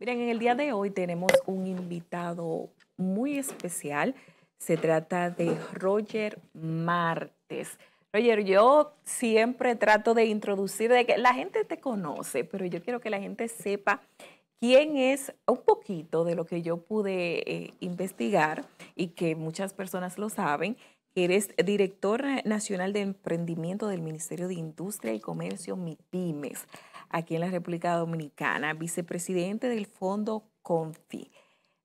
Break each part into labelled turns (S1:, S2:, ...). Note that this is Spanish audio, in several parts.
S1: Miren, en el día de hoy tenemos un invitado muy especial. Se trata de Roger Martes. Roger, yo siempre trato de introducir, de que la gente te conoce, pero yo quiero que la gente sepa quién es un poquito de lo que yo pude eh, investigar y que muchas personas lo saben. que Eres director nacional de emprendimiento del Ministerio de Industria y Comercio, MIPIMES aquí en la República Dominicana, vicepresidente del Fondo Confi,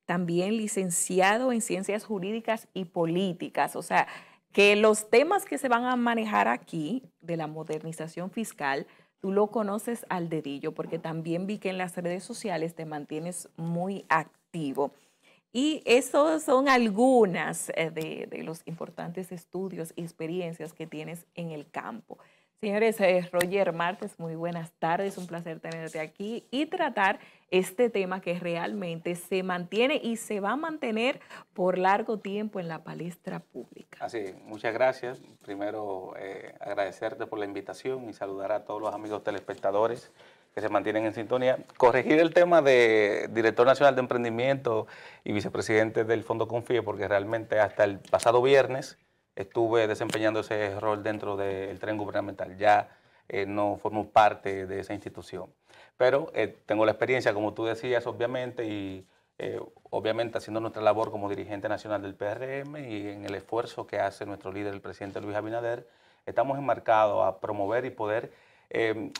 S1: también licenciado en Ciencias Jurídicas y Políticas, o sea, que los temas que se van a manejar aquí de la modernización fiscal, tú lo conoces al dedillo, porque también vi que en las redes sociales te mantienes muy activo. Y esos son algunas eh, de, de, los importantes estudios y experiencias que tienes en el campo. Señores, eh, Roger Martes, muy buenas tardes, un placer tenerte aquí y tratar este tema que realmente se mantiene y se va a mantener por largo tiempo en la palestra pública.
S2: Así, muchas gracias. Primero, eh, agradecerte por la invitación y saludar a todos los amigos telespectadores que se mantienen en sintonía. Corregir el tema de director nacional de emprendimiento y vicepresidente del Fondo Confíe, porque realmente hasta el pasado viernes estuve desempeñando ese rol dentro del tren gubernamental. Ya eh, no formo parte de esa institución. Pero eh, tengo la experiencia, como tú decías, obviamente, y eh, obviamente haciendo nuestra labor como dirigente nacional del PRM y en el esfuerzo que hace nuestro líder, el presidente Luis Abinader, estamos enmarcados a promover y poder, em,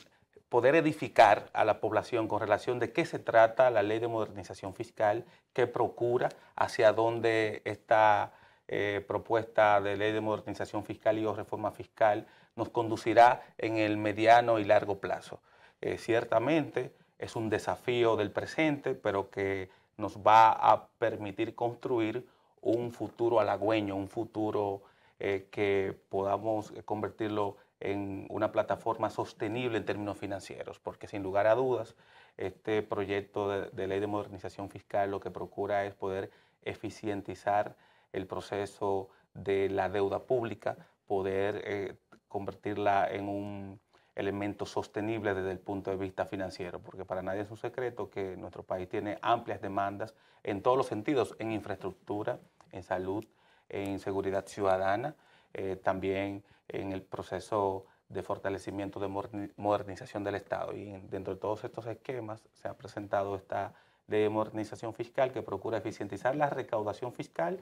S2: poder edificar a la población con relación de qué se trata la ley de modernización fiscal, qué procura, hacia dónde está eh, propuesta de ley de modernización fiscal y o reforma fiscal nos conducirá en el mediano y largo plazo. Eh, ciertamente es un desafío del presente, pero que nos va a permitir construir un futuro halagüeño, un futuro eh, que podamos convertirlo en una plataforma sostenible en términos financieros, porque sin lugar a dudas, este proyecto de, de ley de modernización fiscal lo que procura es poder eficientizar el proceso de la deuda pública, poder eh, convertirla en un elemento sostenible desde el punto de vista financiero, porque para nadie es un secreto que nuestro país tiene amplias demandas en todos los sentidos, en infraestructura, en salud, en seguridad ciudadana, eh, también en el proceso de fortalecimiento, de modernización del Estado. Y dentro de todos estos esquemas se ha presentado esta de modernización fiscal que procura eficientizar la recaudación fiscal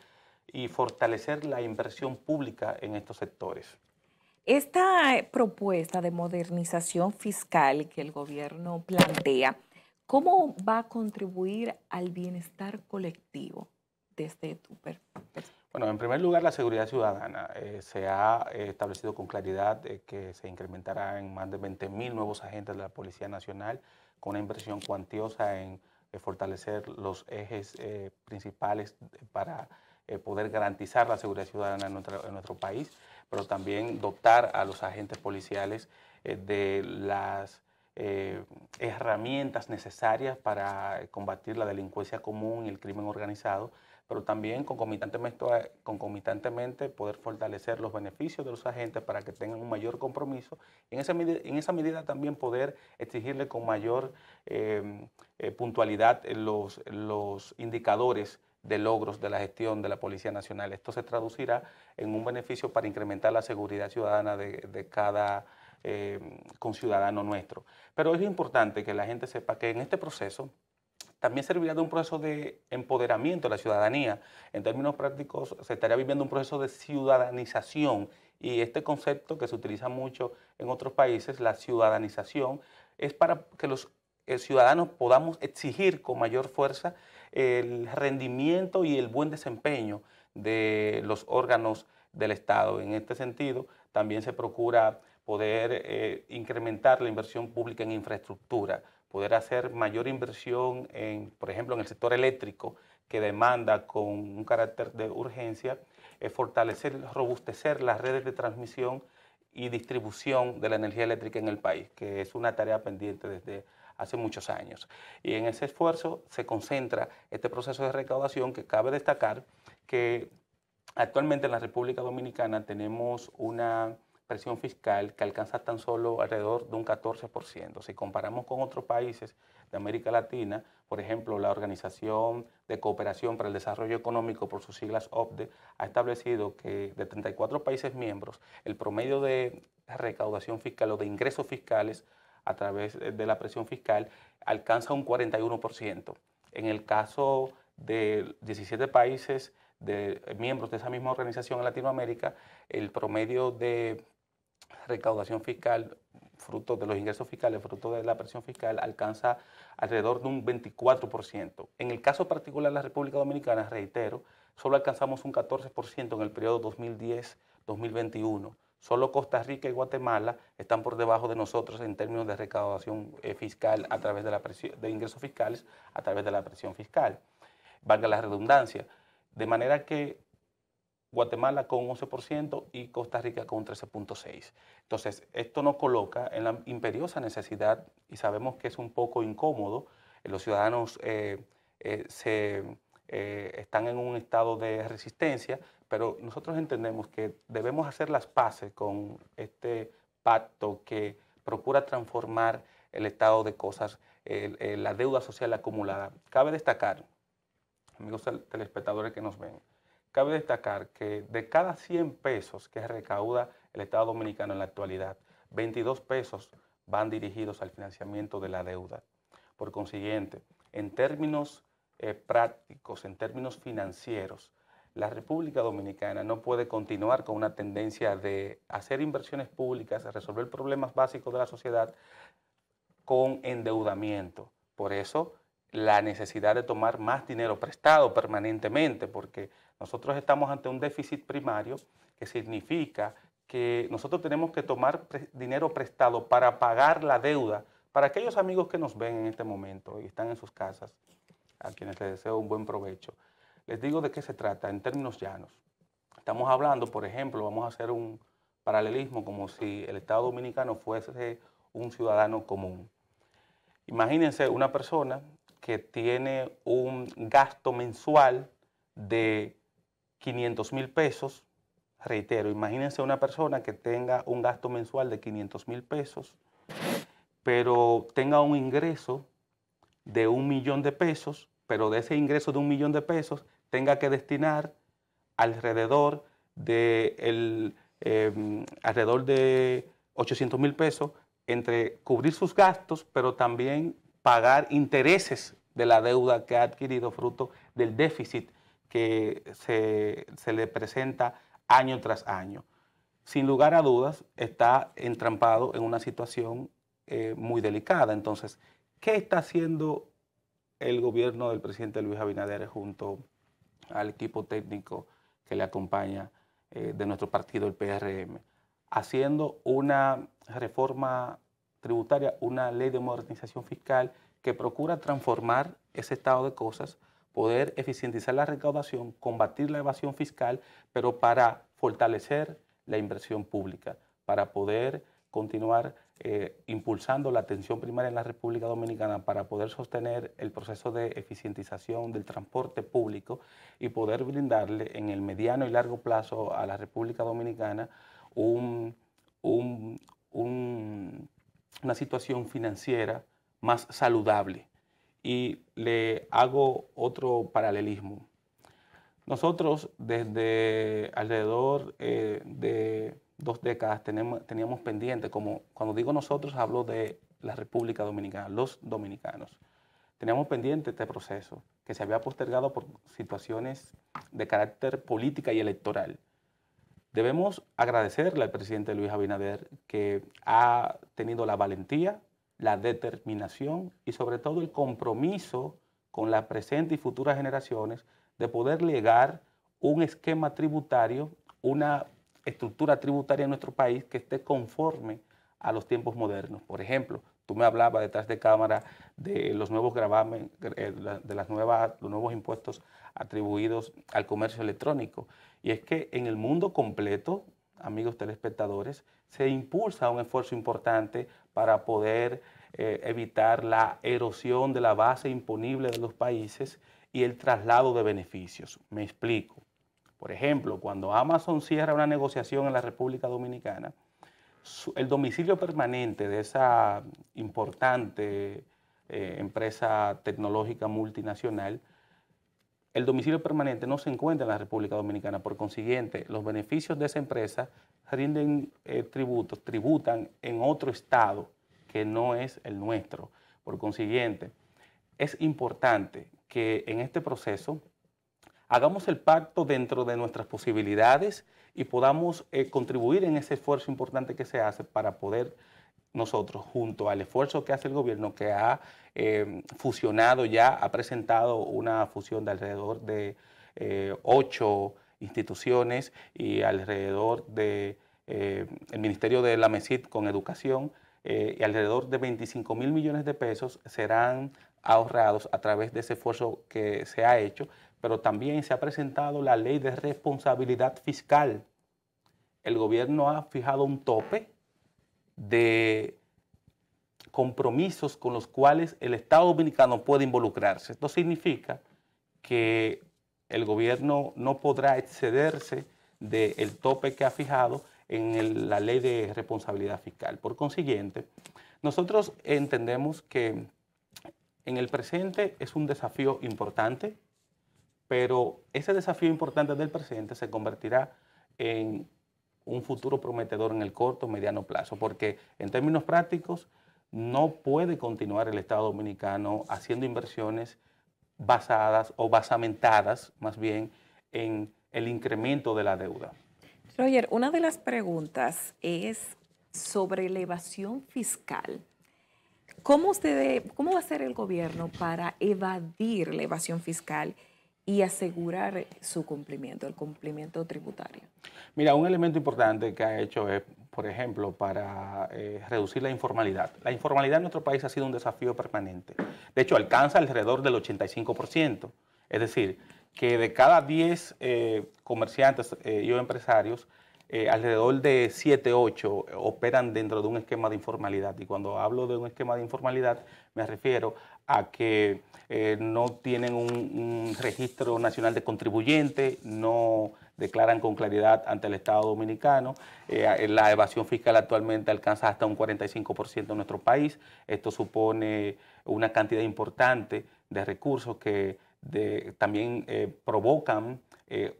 S2: y fortalecer la inversión pública en estos sectores.
S1: Esta eh, propuesta de modernización fiscal que el gobierno plantea, ¿cómo va a contribuir al bienestar colectivo desde tu perspectiva?
S2: Bueno, en primer lugar, la seguridad ciudadana. Eh, se ha eh, establecido con claridad que se incrementará en más de mil nuevos agentes de la Policía Nacional con una inversión cuantiosa en fortalecer los ejes principales para eh, poder garantizar la seguridad ciudadana en nuestro, país, pero también dotar a los agentes policiales eh, de las eh, herramientas necesarias para combatir la delincuencia común y el crimen organizado, pero también concomitantemente, poder fortalecer los beneficios de los agentes para que tengan un mayor compromiso. En esa, en esa medida también poder exigirle con mayor puntualidad los, los indicadores de logros de la gestión de la Policía Nacional. Esto se traducirá en un beneficio para incrementar la seguridad ciudadana de, cada eh, conciudadano nuestro. Pero es importante que la gente sepa que en este proceso también servirá de un proceso de empoderamiento de la ciudadanía. En términos prácticos, se estaría viviendo un proceso de ciudadanización y este concepto que se utiliza mucho en otros países, la ciudadanización, es para que los eh, ciudadanos podamos exigir con mayor fuerza el rendimiento y el buen desempeño de los órganos del Estado. En este sentido, también se procura poder eh, incrementar la inversión pública en infraestructura, poder hacer mayor inversión, en, por ejemplo, en el sector eléctrico, que demanda con un carácter de urgencia, eh, fortalecer, robustecer las redes de transmisión y distribución de la energía eléctrica en el país, que es una tarea pendiente desde hace muchos años. Y en ese esfuerzo se concentra este proceso de recaudación que cabe destacar que actualmente en la República Dominicana tenemos una presión fiscal que alcanza tan solo alrededor de un 14%. Si comparamos con otros países de América Latina, por ejemplo, la Organización de Cooperación para el Desarrollo Económico, por sus siglas OPDE, ha establecido que de 34 países miembros, el promedio de recaudación fiscal o de ingresos fiscales a través de la presión fiscal alcanza un 41%. En el caso de 17 países de miembros de esa misma organización en Latinoamérica, el promedio de recaudación fiscal fruto de los ingresos fiscales, fruto de la presión fiscal, alcanza alrededor de un 24%. En el caso particular de la República Dominicana, reitero, solo alcanzamos un 14% en el periodo 2010-2021. Solo Costa Rica y Guatemala están por debajo de nosotros en términos de recaudación eh, fiscal a través de, la presión, de ingresos fiscales a través de la presión fiscal. Valga la redundancia. De manera que Guatemala con un 11% y Costa Rica con 13.6%. Entonces, esto nos coloca en la imperiosa necesidad y sabemos que es un poco incómodo. Eh, los ciudadanos eh, se, están en un estado de resistencia, pero nosotros entendemos que debemos hacer las paces con este pacto que procura transformar el estado de cosas, la deuda social acumulada. Cabe destacar, amigos telespectadores que nos ven, cabe destacar que de cada 100 pesos que recauda el Estado Dominicano en la actualidad, 22 pesos van dirigidos al financiamiento de la deuda. Por consiguiente, en términos eh, prácticos, en términos financieros, la República Dominicana no puede continuar con una tendencia de hacer inversiones públicas, resolver problemas básicos de la sociedad con endeudamiento. Por eso la necesidad de tomar más dinero prestado permanentemente, porque nosotros estamos ante un déficit primario que significa que nosotros tenemos que tomar dinero prestado para pagar la deuda. Para aquellos amigos que nos ven en este momento y están en sus casas, a quienes les deseo un buen provecho, les digo de qué se trata en términos llanos. Estamos hablando, por ejemplo, vamos a hacer un paralelismo como si el Estado Dominicano fuese un ciudadano común. Imagínense una persona que tiene un gasto mensual de 500 mil pesos. Reitero, imagínense una persona que tenga un gasto mensual de 500 mil pesos, pero tenga un ingreso de un millón de pesos, pero de ese ingreso de un millón de pesos tenga que destinar alrededor de, el, em, alrededor de 800 mil pesos entre cubrir sus gastos, pero también pagar intereses de la deuda que ha adquirido fruto del déficit que se, le presenta año tras año. Sin lugar a dudas, está entrampado en una situación eh, muy delicada. Entonces, ¿qué está haciendo el gobierno del presidente Luis Abinader junto al equipo técnico que le acompaña eh, de nuestro partido, el PRM, haciendo una reforma tributaria, una ley de modernización fiscal que procura transformar ese estado de cosas, poder eficientizar la recaudación, combatir la evasión fiscal, pero para fortalecer la inversión pública, para poder continuar eh, impulsando la atención primaria en la República Dominicana para poder sostener el proceso de eficientización del transporte público y poder brindarle en el mediano y largo plazo a la República Dominicana una situación financiera más saludable. Y le hago otro paralelismo. Nosotros desde alrededor eh, de dos décadas tenemos, teníamos pendiente, como cuando digo nosotros, hablo de la República Dominicana, los dominicanos. Teníamos pendiente este proceso, que se había postergado por situaciones de carácter política y electoral. Debemos agradecerle al presidente Luis Abinader que ha tenido la valentía, la determinación y sobre todo el compromiso con las presentes y futuras generaciones de poder legar un esquema tributario, una estructura tributaria en nuestro país que esté conforme a los tiempos modernos. Por ejemplo, tú me hablabas detrás de cámara de los nuevos gravamen, eh, de las nuevas, los nuevos impuestos atribuidos al comercio electrónico. Y es que en el mundo completo, amigos telespectadores, se impulsa un esfuerzo importante para poder eh, evitar la erosión de la base imponible de los países y el traslado de beneficios. Me explico. Por ejemplo, cuando Amazon cierra una negociación en la República Dominicana, el domicilio permanente de esa importante eh, empresa tecnológica multinacional, el domicilio permanente no se encuentra en la República Dominicana. Por consiguiente, los beneficios de esa empresa rinden eh, tributos, tributan en otro estado que no es el nuestro. Por consiguiente, es importante que en este proceso hagamos el pacto dentro de nuestras posibilidades y podamos eh, contribuir en ese esfuerzo importante que se hace para poder nosotros, junto al esfuerzo que hace el gobierno, que ha eh, fusionado ya, ha presentado una fusión de alrededor de eh, ocho instituciones y alrededor de el Ministerio de la MESID con Educación, y alrededor de 25 mil millones de pesos serán ahorrados a través de ese esfuerzo que se ha hecho pero también se ha presentado la ley de responsabilidad fiscal. El gobierno ha fijado un tope de compromisos con los cuales el Estado dominicano puede involucrarse. Esto significa que el gobierno no podrá excederse del tope que ha fijado en la ley de responsabilidad fiscal. Por consiguiente, nosotros entendemos que en el presente es un desafío importante pero ese desafío importante del presidente se convertirá en un futuro prometedor en el corto, mediano plazo, porque en términos prácticos no puede continuar el Estado dominicano haciendo inversiones basadas o basamentadas más bien en el incremento de la
S1: deuda. Roger, una de las preguntas es sobre evasión fiscal. ¿Cómo, usted, ¿Cómo va a hacer el gobierno para evadir la evasión fiscal? y asegurar su cumplimiento, el cumplimiento tributario.
S2: Mira, un elemento importante que ha hecho es, por ejemplo, para eh, reducir la informalidad. La informalidad en nuestro país ha sido un desafío permanente. De hecho, alcanza alrededor del 85%. Es decir, que de cada 10 eh, comerciantes eh, y empresarios, alrededor de 7, 8 operan dentro de un esquema de informalidad. Y cuando hablo de un esquema de informalidad, me refiero a que eh, no tienen un, registro nacional de contribuyentes, no declaran con claridad ante el Estado dominicano. Eh, la evasión fiscal actualmente alcanza hasta un 45% en nuestro país. Esto supone una cantidad importante de recursos que también eh, provocan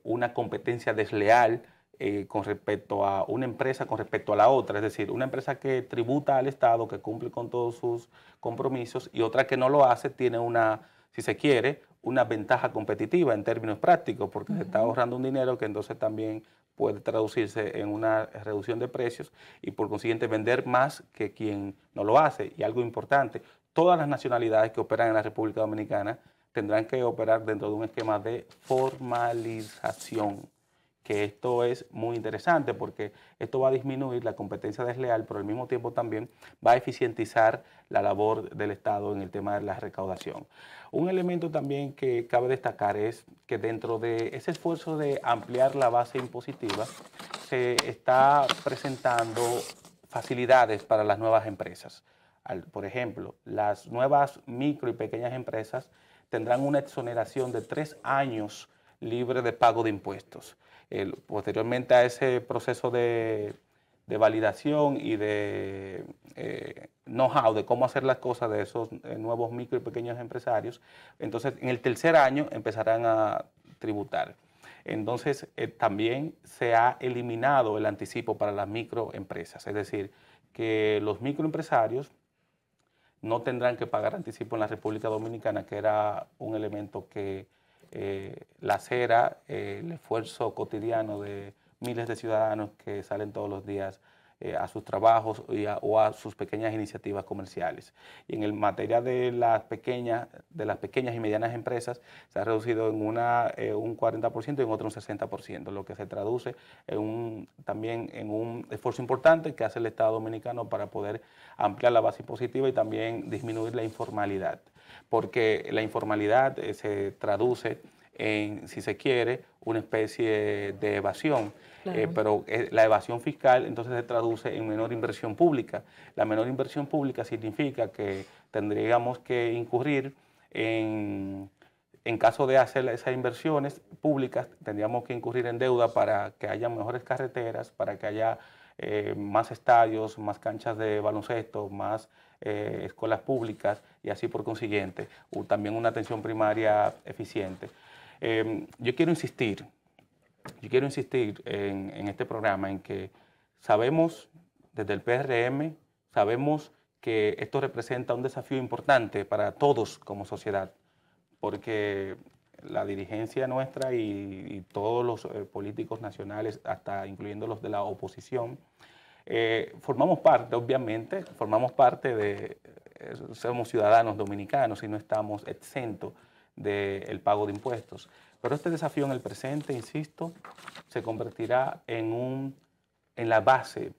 S2: una competencia desleal eh, con respecto a una empresa, con respecto a la otra. Es decir, una empresa que tributa al Estado, que cumple con todos sus compromisos y otra que no lo hace, tiene una, si se quiere, una ventaja competitiva en términos prácticos, porque se está ahorrando un dinero que entonces también puede traducirse en una reducción de precios y por consiguiente vender más que quien no lo hace. Y algo importante, todas las nacionalidades que operan en la República Dominicana tendrán que operar dentro de un esquema de formalización que esto es muy interesante porque esto va a disminuir la competencia desleal, pero al mismo tiempo también va a eficientizar la labor del Estado en el tema de la recaudación. Un elemento también que cabe destacar es que dentro de ese esfuerzo de ampliar la base impositiva, se está presentando facilidades para las nuevas empresas. por ejemplo, las nuevas micro y pequeñas empresas tendrán una exoneración de tres años libre de pago de impuestos posteriormente a ese proceso de, validación y de eh, know-how de cómo hacer las cosas de esos eh, nuevos micro y pequeños empresarios, entonces en el tercer año empezarán a tributar. Entonces eh, también se ha eliminado el anticipo para las microempresas, es decir, que los microempresarios no tendrán que pagar anticipo en la República Dominicana, que era un elemento que eh, la acera, eh, el esfuerzo cotidiano de miles de ciudadanos que salen todos los días eh, a sus trabajos o a sus pequeñas iniciativas comerciales. Y en el materia de las pequeñas, de las pequeñas y medianas empresas, se ha reducido en una eh, un 40% y en otro un 60%, lo que se traduce en un, también en un esfuerzo importante que hace el Estado Dominicano para poder ampliar la base impositiva y también disminuir la informalidad, porque la informalidad eh, se traduce en, si se quiere, una especie de evasión. Eh, pero eh, la evasión fiscal entonces se traduce en menor inversión pública. La menor inversión pública significa que tendríamos que incurrir en, en caso de hacer esas inversiones públicas, tendríamos que incurrir en deuda para que haya mejores carreteras, para que haya eh, más estadios, más canchas de baloncesto, más escuelas públicas y así por consiguiente, también una atención primaria eficiente. Em, yo quiero insistir, yo quiero insistir en, este programa en que sabemos desde el PRM, sabemos que esto representa un desafío importante para todos como sociedad, porque la dirigencia nuestra y, todos los eh, políticos nacionales, hasta incluyendo los de la oposición, eh, formamos parte, obviamente, formamos parte de, eh, somos ciudadanos dominicanos y no estamos exentos del pago de impuestos. Pero este desafío en el presente, insisto, se convertirá en, un, en la base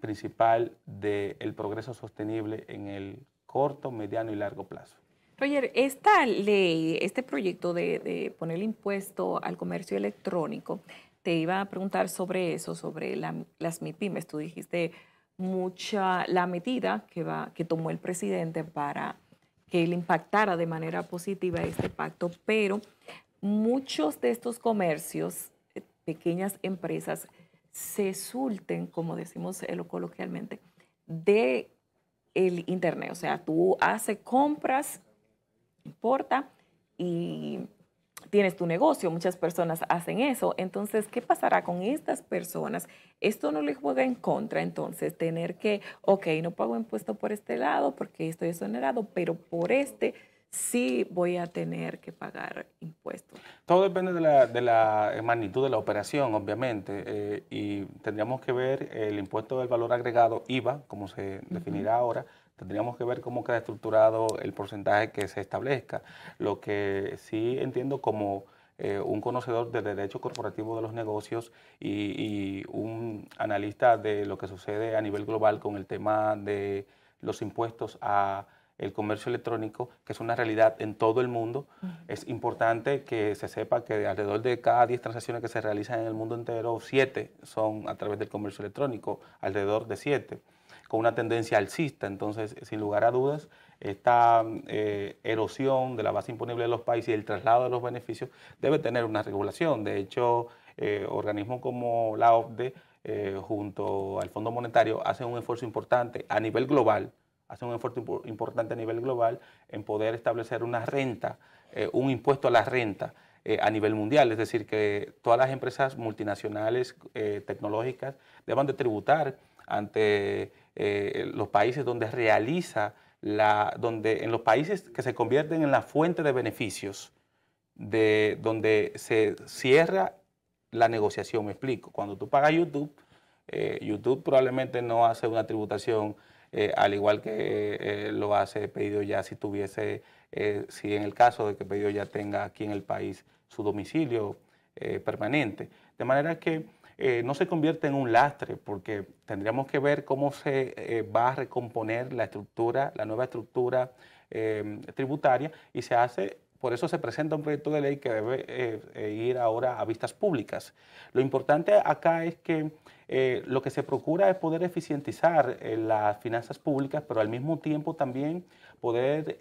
S2: principal del progreso sostenible en el corto, mediano y largo plazo.
S1: Roger, esta ley, este proyecto de, poner el impuesto al comercio electrónico, te iba a preguntar sobre eso, sobre las MIPIMES. Tú dijiste mucha la medida que, va, que tomó el presidente para que él impactara de manera positiva este pacto, pero muchos de estos comercios, eh, pequeñas empresas, se surten, como decimos eh, lo coloquialmente, de el internet. O sea, tú haces compras, importa, y tienes tu negocio, muchas personas hacen eso. Entonces, ¿qué pasará con estas personas? Esto no les juega en contra, entonces, tener que, ok, no pago impuesto por este lado porque estoy exonerado, pero por este sí voy a tener que pagar
S2: impuestos. Todo depende de la, eh, magnitud de la operación, obviamente, eh, y tendríamos que ver el impuesto del valor agregado, IVA, como se definirá ahora, Tendríamos que ver cómo queda estructurado el porcentaje que se establezca. Lo que sí entiendo como eh, un conocedor de derecho corporativo de los negocios y, un analista de lo que sucede a nivel global con el tema de los impuestos a el comercio electrónico, que es una realidad en todo el mundo. Es importante que se sepa que alrededor de cada 10 transacciones que se realizan en el mundo entero, 7 son a través del comercio electrónico, alrededor de 7 con una tendencia alcista. Entonces, sin lugar a dudas, esta eh, erosión de la base imponible de los países y el traslado de los beneficios debe tener una regulación. De hecho, eh, organismos como la OCDE, eh, junto al Fondo Monetario, hacen un esfuerzo importante a nivel global, hacen un esfuerzo importante a nivel global en poder establecer una renta, un impuesto a la renta. a nivel mundial, es decir, que todas las empresas multinacionales tecnológicas deban de tributar ante eh, los países donde realiza la, donde en los países que se convierten en la fuente de beneficios, de donde se cierra la negociación. Me explico. Cuando tú pagas YouTube, eh, YouTube probablemente no hace una tributación eh, al igual que lo hace pedido ya si tuviese, si en el caso de que pedido ya tenga aquí en el país su domicilio permanente. De manera que eh, no se convierte en un lastre, porque tendríamos que ver cómo se eh, va a recomponer la estructura, la nueva estructura eh, tributaria, y se hace, por eso se presenta un proyecto de ley que debe ir ahora a vistas públicas. Lo importante acá es que lo que se procura es poder eficientizar las finanzas públicas, pero al mismo tiempo también poder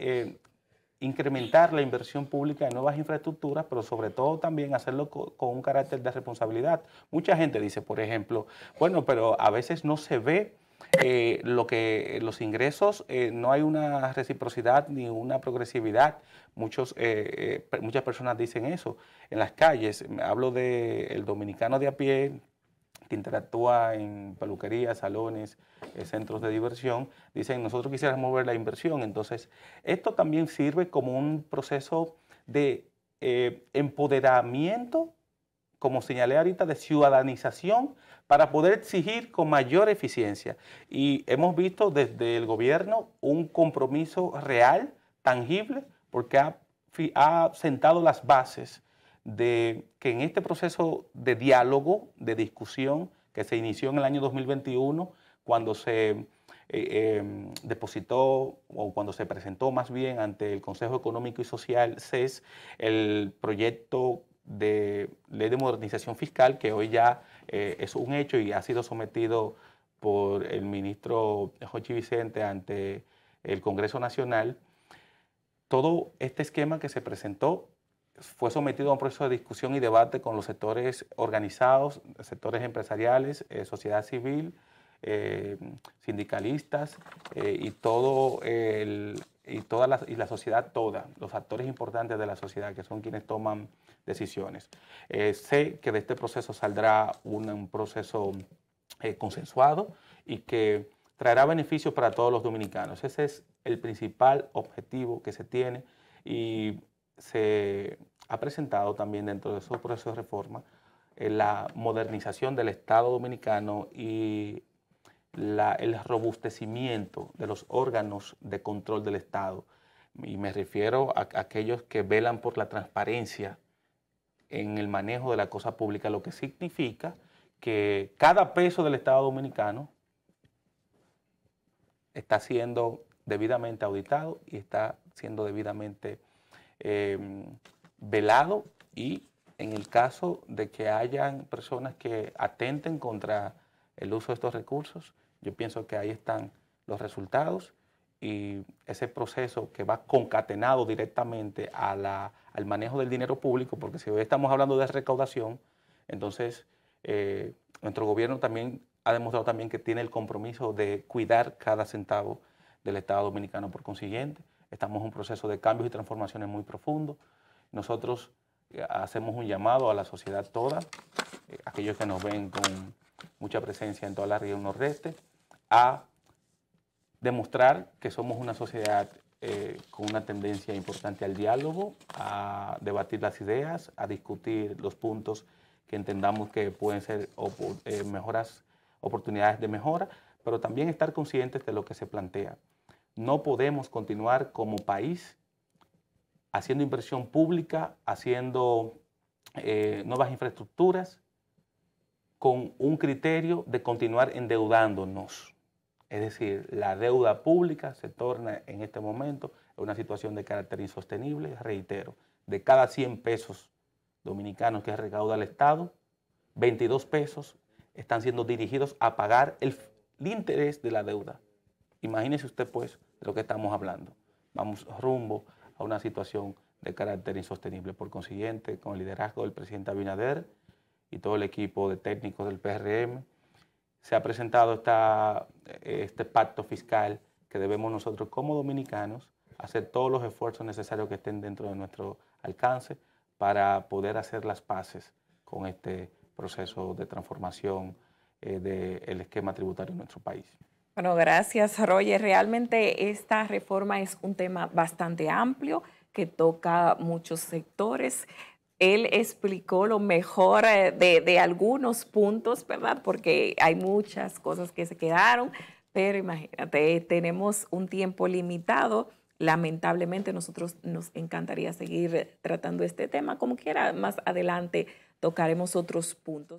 S2: incrementar la inversión pública en nuevas infraestructuras, pero sobre todo también hacerlo con, un carácter de responsabilidad. Mucha gente dice, por ejemplo, bueno, pero a veces no se ve eh, lo que los ingresos eh, no hay una reciprocidad ni una progresividad. Muchos, eh, muchas personas dicen eso en las calles. Hablo del dominicano de a pie, que interactúa en peluquerías, salones, eh, centros de diversión, dicen, nosotros quisiéramos ver la inversión. Entonces, esto también sirve como un proceso de eh, empoderamiento, como señalé ahorita, de ciudadanización para poder exigir con mayor eficiencia. Y hemos visto desde el gobierno un compromiso real, tangible, porque ha sentado las bases de que en este proceso de diálogo, de discusión que se inició en el año 2021, cuando se eh, em, depositó o cuando se presentó más bien ante el Consejo Económico y Social, CES, el proyecto de ley de modernización fiscal, que hoy ya eh, es un hecho y ha sido sometido por el ministro Jochi Vicente ante el Congreso Nacional, todo este esquema que se presentó fue sometido a un proceso de discusión y debate con los sectores organizados, sectores empresariales, eh, sociedad civil, eh, sindicalistas eh, y, todo y, la, sociedad toda, los actores importantes de la sociedad que son quienes toman decisiones. sé que de este proceso saldrá un proceso consensuado y que traerá beneficios para todos los dominicanos. Ese es el principal objetivo que se tiene y se ha presentado también dentro de esos procesos de reforma eh, la modernización del Estado dominicano y el robustecimiento de los órganos de control del Estado. Y me refiero a, aquellos que velan por la transparencia en el manejo de la cosa pública, lo que significa que cada peso del Estado dominicano está siendo debidamente auditado y está siendo debidamente eh, velado y en el caso de que hayan personas que atenten contra el uso de estos recursos, yo pienso que ahí están los resultados y ese proceso que va concatenado directamente al manejo del dinero público, porque si hoy estamos hablando de recaudación, entonces eh, nuestro gobierno también ha demostrado también que tiene el compromiso de cuidar cada centavo del Estado dominicano. Por consiguiente, estamos en un proceso de cambios y transformaciones muy profundos. Nosotros eh, hacemos un llamado a la sociedad toda, eh, aquellos que nos ven con mucha presencia en toda la región nordeste, a demostrar que somos una sociedad eh, con una tendencia importante al diálogo, a debatir las ideas, a discutir los puntos que entendamos que pueden ser mejoras, oportunidades de mejora, pero también estar conscientes de lo que se plantea. No podemos continuar como país haciendo inversión pública, haciendo eh, nuevas infraestructuras, con un criterio de continuar endeudándonos. Es decir, la deuda pública se torna en este momento una situación de carácter insostenible, reitero, de cada 100 pesos dominicanos que recauda el Estado, 22 pesos están siendo dirigidos a pagar el, el interés de la deuda. Imagínese usted pues de lo que estamos hablando. Vamos rumbo a una situación de carácter insostenible. Por consiguiente, con el liderazgo del presidente Abinader y todo el equipo de técnicos del PRM, se ha presentado este pacto fiscal que debemos nosotros como dominicanos hacer todos los esfuerzos necesarios que estén dentro de nuestro alcance para poder hacer las paces con este proceso de transformación eh, del esquema tributario en nuestro país.
S1: Bueno, gracias, Roger. Realmente esta reforma es un tema bastante amplio que toca muchos sectores. Él explicó lo mejor eh, de, algunos puntos, ¿verdad? Porque hay muchas cosas que se quedaron, pero imagínate, tenemos un tiempo limitado. Lamentablemente nosotros nos encantaría seguir tratando este tema. Como quiera, más adelante tocaremos otros puntos.